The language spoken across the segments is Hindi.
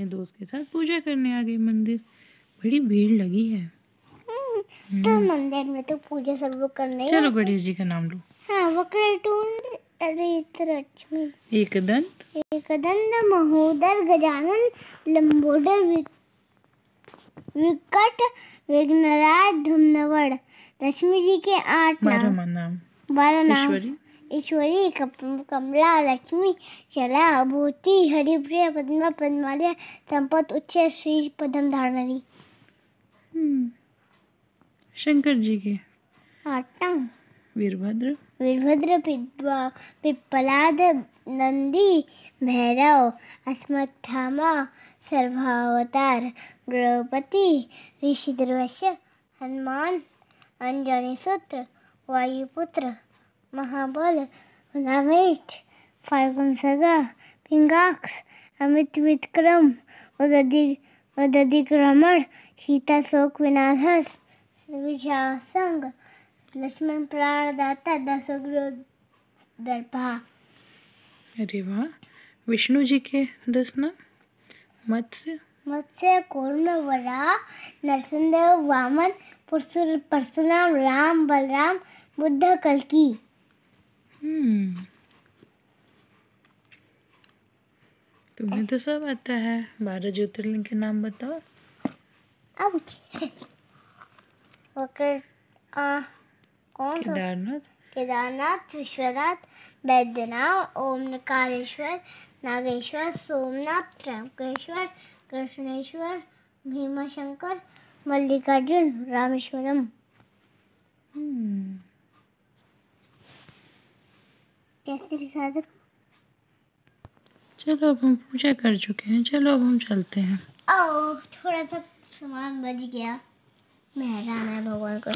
अपने दोस्त के साथ पूजा करने आ गई मंदिर बड़ी भीड़ लगी है हम्म, तो मंदिर में तो पूजा सब लोग करने चलो गणेश जी का नाम लो हाँ एक दंत एक दंत महोदर गजानन लंबोदर विकट विघ्नराज धुमनवर लक्ष्मी जी के आठ बारह नाम बारह नाम ईश्वरी कमला लक्ष्मी चला भूति हरिप्रिय पद्म पद्मालय संपत उच्च श्री पदम धारणी हम्म। शंकर जी के आटम वीरभद्र वीरभद्र पिपलाद नंदी भैरव अस्मत्थामा सर्वावतार गणपति ऋषि दुर्वश हनुमान अंजनी सूत्र Vayuputra Mahabal, five Falcon Saga, Pingax, Amit Vikram, Udadik Raman, Sita Sok Vinarhas, Vijayasang, Lakshman प्राणदाता दसग्रो दर्पा अरे वाह विष्णु जी के दस नाम मत्स्य मत्स्य कौर्ण वरा नरसिंह वामन परशुराम राम बलराम बुद्ध कलकी हम्म। तुम्हें तो सब आता है बारह ज्योतिर्लिंग के नाम बताओ अब कौन केदारनाथ केदारनाथ विश्वनाथ बैद्यनाथ ओम नकारेश्वर नागेश्वर सोमनाथ त्रंकेश्वर कृष्णेश्वर भीमाशंकर मल्लिकार्जुन रामेश्वरम हम्म कैसे दिखा दो चलो अब हम पूजा कर चुके हैं चलो अब हम चलते हैं ओ थोड़ा सा सामान बच गया महलाना है भगवान को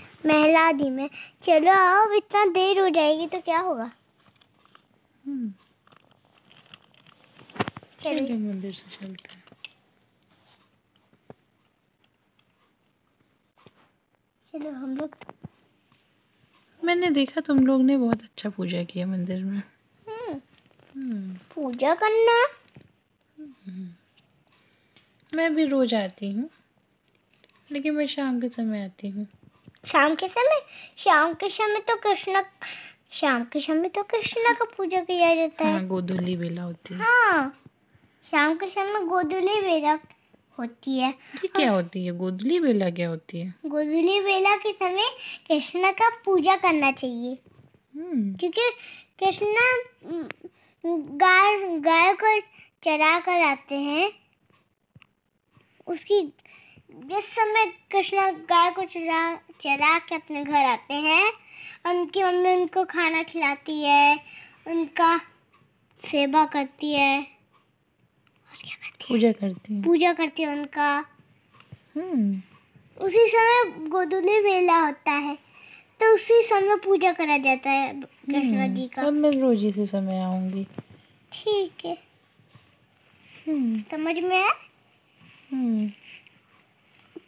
महिला दी मैं चलो अब इतना देर हो जाएगी तो क्या होगा हम्म। चलो मंदिर से चलते हैं चलो हम लोग मैंने देखा तुम लोग ने बहुत अच्छा पूजा किया मंदिर में हम्म। हम्म। पूजा करना हम्म। मैं भी रोज आती हूँ लेकिन मैं शाम के समय आती हूँ शाम के समय शाम के समय तो कृष्ण शाम के समय तो कृष्ण का पूजा किया जाता है हाँ, गोदुली बेला होती है हाँ शाम के समय गोदुली बेला होती है ये क्या होती है गोधली बेला क्या होती है गोधली बेला के समय कृष्ण का पूजा करना चाहिए हम्म। क्योंकि कृष्ण हम्म, गाय गाय को चरा कर आते हैं उसकी जिस समय कृष्णा गाय को चरा चरा के अपने घर आते हैं उनकी मम्मी उनको खाना खिलाती है उनका सेवा करती है पूजा करती है पूजा करती है उनका हम्म। उसी समय गोदुली मेला होता है तो उसी समय पूजा करा जाता है कृष्णा जी का हम्म। अब मैं रोज इसी समय आऊंगी ठीक है हम्म। समझ में आया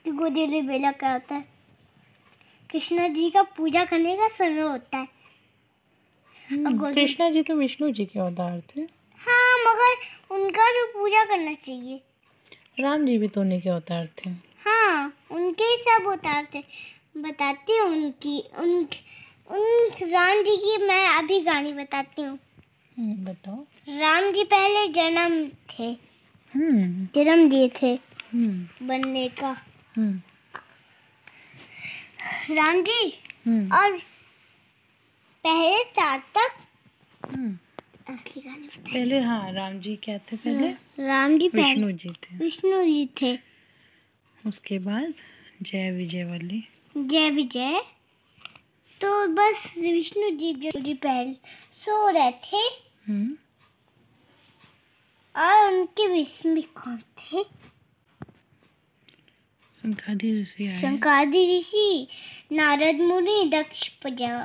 तो गोदुली मेला क्या होता है कृष्णा जी का पूजा करने का समय होता है कृष्णा जी तो विष्णु जी के अवतार थे मगर उनका भी पूजा करना चाहिए राम जी भी तो उन्हीं के अवतार थे हाँ उनके ही सब अवतार थे बताती हूँ उनकी उन उन राम जी की मैं अभी गाड़ी बताती हूँ हम्म, बताओ राम जी पहले जन्म थे हम्म। जन्म दिए थे हम्म। बनने का राम जी और पहले सार्थक असली गाने पहले हाँ राम जी क्या थे पहले हाँ, राम जी विष्णु जी थे विष्णु जी थे उसके बाद जय विजय वाली जय विजय तो बस विष्णु जी जो जी पहले सो रहे थे हम्म। और उनके विष्णु कौन थे शंकादी ऋषि शंकादी ऋषि नारद मुनि दक्ष प्रजा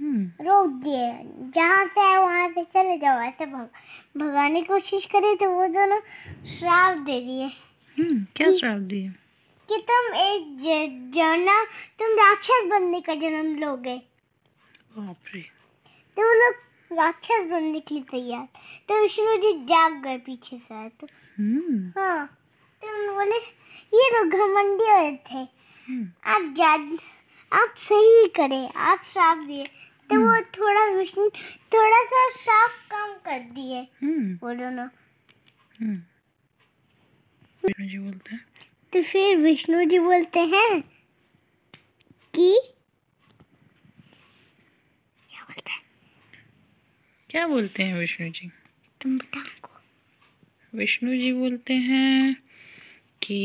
हम्म। रोक दिए जहाँ से आए वहाँ से चले जाओ ऐसे भग, भगाने की कोशिश करी तो वो दोनों श्राप दे दिए हम्म, क्या श्राप दिए कि तुम एक जना तुम राक्षस बनने का जन्म लोगे तो वो लोग राक्षस बनने के लिए तैयार तो विष्णु जी जाग गए पीछे से तो हम्म। हाँ तो बोले ये लोग घमंडी हुए थे आप जाद आप सही करें आप श्राप दिए तो वो हम्म। थोड़ा रोशनी थोड़ा सा साफ कम कर दिए वो दोनों विष्णु जी बोलते हैं तो फिर विष्णु जी बोलते हैं कि क्या बोलते हैं क्या बोलते हैं विष्णु जी तुम बताओ विष्णु जी बोलते हैं कि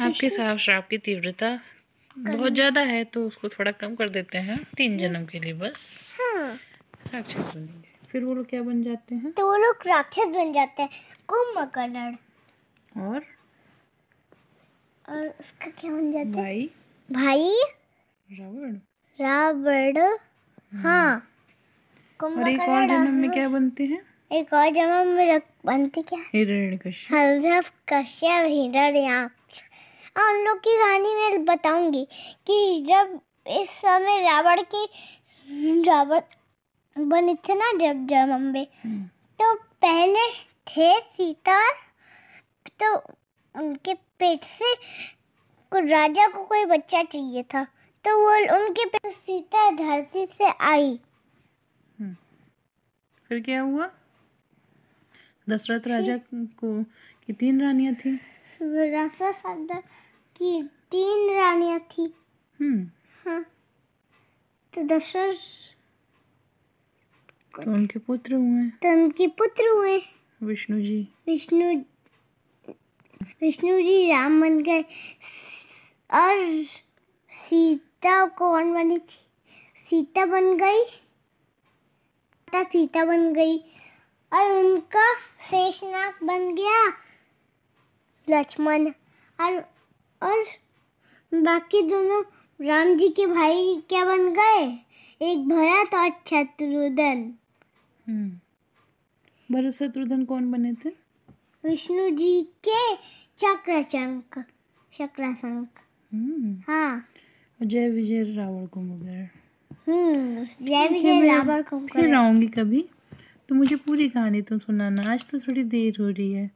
आपके साफ श्राप की तीव्रता बहुत ज़्यादा है तो उसको थोड़ा कम कर देते हैं तीन हम्म। जन्म के लिए बस हाँ। राक्षस अच्छा, तो बनेंगे फिर वो लोग क्या बन जाते हैं तो वो लोग राक्षस बन जाते हैं कुंभकर्ण और और उसका क्या बन जाता है भाई भाई रावण रावण हम्म। हाँ और एक और जन्म में क्या बनते हैं एक और जन्म में बनते क्या हिरण्यकश्यप हिरण्यकश्यप कश्यप हाँ, उन लोग की कहानी मैं बताऊंगी कि जब इस समय रावण की रावण बने थे ना जब जमम्बे तो पहले थे सीता तो उनके पेट से राजा को कोई बच्चा चाहिए था तो वो उनके पेट सीता धरती से आई हम्म। फिर क्या हुआ दशरथ राजा को की तीन रानियां थी विरासत सदर की तीन रानियां थी हम्म। हाँ तो दशरथ तो उनके पुत्र हुए तो उनके पुत्र हुए विष्णु जी विष्णु विष्णु जी राम बन गए और सीता कौन बनी थी सीता बन गई सीता बन गई और उनका शेषनाग बन गया लक्ष्मण और और बाकी दोनों राम जी के भाई क्या बन गए एक भरत और शत्रुधन हम्म। भरत शत्रुधन कौन बने थे विष्णु जी के चक्र चक्रशंक हम्म। हाँ जय विजय रावण को हम्म जय विजय रावण को फिर आऊंगी कभी तो मुझे पूरी कहानी तुम सुनाना आज तो थोड़ी देर हो रही है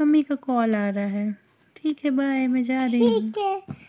मम्मी का कॉल आ रहा है ठीक है बाय मैं जा रही हूँ